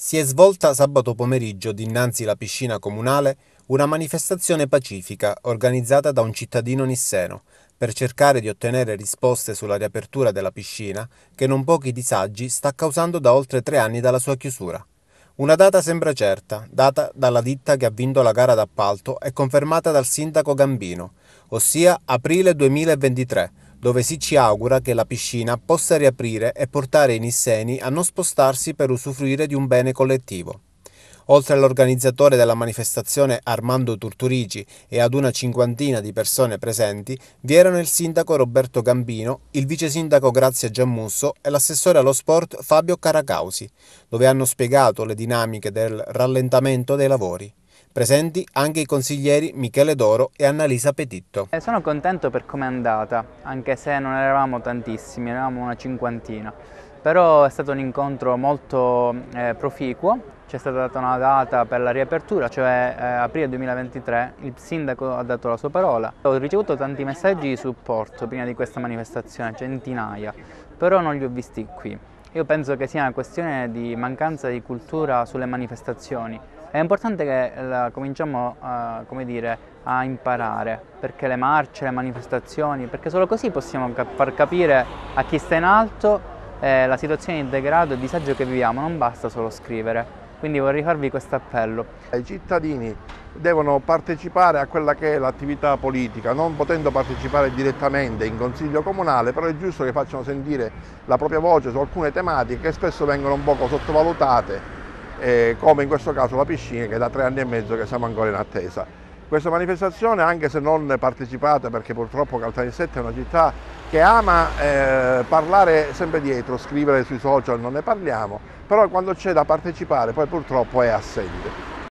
si è svolta sabato pomeriggio dinanzi la piscina comunale una manifestazione pacifica organizzata da un cittadino nisseno per cercare di ottenere risposte sulla riapertura della piscina che non pochi disagi sta causando da oltre tre anni dalla sua chiusura. Una data sembra certa, data dalla ditta che ha vinto la gara d'appalto e confermata dal sindaco Gambino, ossia aprile 2023, dove si ci augura che la piscina possa riaprire e portare i nisseni a non spostarsi per usufruire di un bene collettivo. Oltre all'organizzatore della manifestazione Armando Turturigi e ad una cinquantina di persone presenti, vi erano il sindaco Roberto Gambino, il vice sindaco Grazia Giammusso e l'assessore allo sport Fabio Caracausi, dove hanno spiegato le dinamiche del rallentamento dei lavori. Presenti anche i consiglieri Michele Doro e Annalisa Petitto. Eh, sono contento per come è andata, anche se non eravamo tantissimi, eravamo una cinquantina. Però è stato un incontro molto eh, proficuo, c'è stata data una data per la riapertura, cioè eh, aprile 2023, il sindaco ha dato la sua parola. Ho ricevuto tanti messaggi di supporto prima di questa manifestazione, centinaia, però non li ho visti qui. Io penso che sia una questione di mancanza di cultura sulle manifestazioni. È importante che la, cominciamo uh, dire, a imparare, perché le marce, le manifestazioni, perché solo così possiamo far capire a chi sta in alto eh, la situazione di degrado e disagio che viviamo, non basta solo scrivere. Quindi vorrei farvi questo appello. I cittadini devono partecipare a quella che è l'attività politica, non potendo partecipare direttamente in consiglio comunale, però è giusto che facciano sentire la propria voce su alcune tematiche che spesso vengono un poco sottovalutate, eh, come in questo caso la piscina che è da tre anni e mezzo che siamo ancora in attesa. Questa manifestazione, anche se non partecipate, perché purtroppo Caltanissetta è una città che ama eh, parlare sempre dietro, scrivere sui social, non ne parliamo, però quando c'è da partecipare poi purtroppo è assente.